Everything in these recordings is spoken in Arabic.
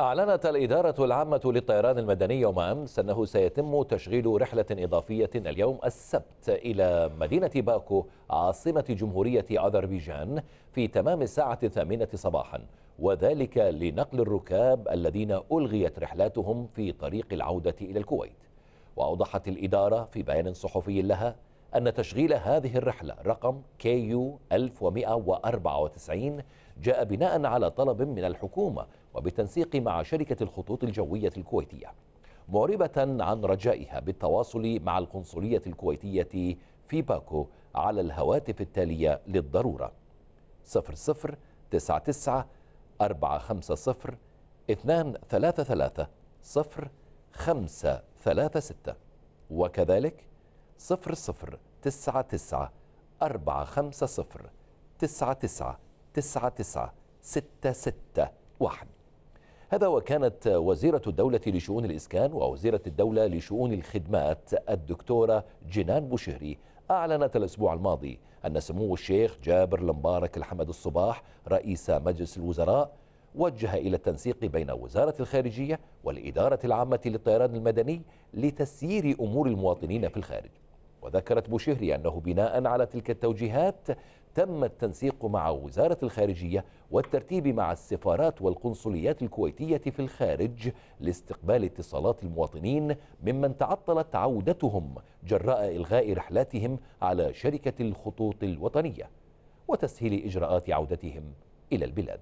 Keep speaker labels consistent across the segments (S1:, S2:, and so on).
S1: أعلنت الإدارة العامة للطيران المدني يوم أمس أنه سيتم تشغيل رحلة إضافية اليوم السبت إلى مدينة باكو عاصمة جمهورية أذربيجان في تمام الساعة الثامنة صباحا وذلك لنقل الركاب الذين ألغيت رحلاتهم في طريق العودة إلى الكويت وأوضحت الإدارة في بيان صحفي لها أن تشغيل هذه الرحلة رقم كيو 1194 جاء بناء على طلب من الحكومة وبتنسيق مع شركة الخطوط الجوية الكويتية معربة عن رجائها بالتواصل مع القنصلية الكويتية في باكو على الهواتف التالية للضرورة 00 99 450 233 0536 وكذلك صفر صفر تسعة تسعة أربعة خمسة صفر تسعة تسعة تسعة تسعة ستة ستة واحد هذا وكانت وزيرة الدولة لشؤون الإسكان ووزيرة الدولة لشؤون الخدمات الدكتورة جنان بوشهري أعلنت الأسبوع الماضي أن سمو الشيخ جابر المبارك الحمد الصباح رئيس مجلس الوزراء وجه إلى التنسيق بين وزارة الخارجية والإدارة العامة للطيران المدني لتسيير أمور المواطنين في الخارج وذكرت بوشهري أنه بناء على تلك التوجيهات تم التنسيق مع وزارة الخارجية والترتيب مع السفارات والقنصليات الكويتية في الخارج لاستقبال اتصالات المواطنين ممن تعطلت عودتهم جراء إلغاء رحلاتهم على شركة الخطوط الوطنية وتسهيل إجراءات عودتهم إلى البلاد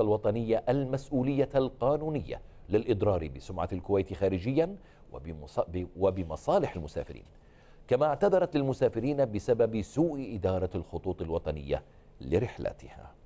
S1: الوطنية المسؤولية القانونية للإضرار بسمعة الكويت خارجيا وبمصالح المسافرين كما اعتذرت للمسافرين بسبب سوء إدارة الخطوط الوطنية لرحلاتها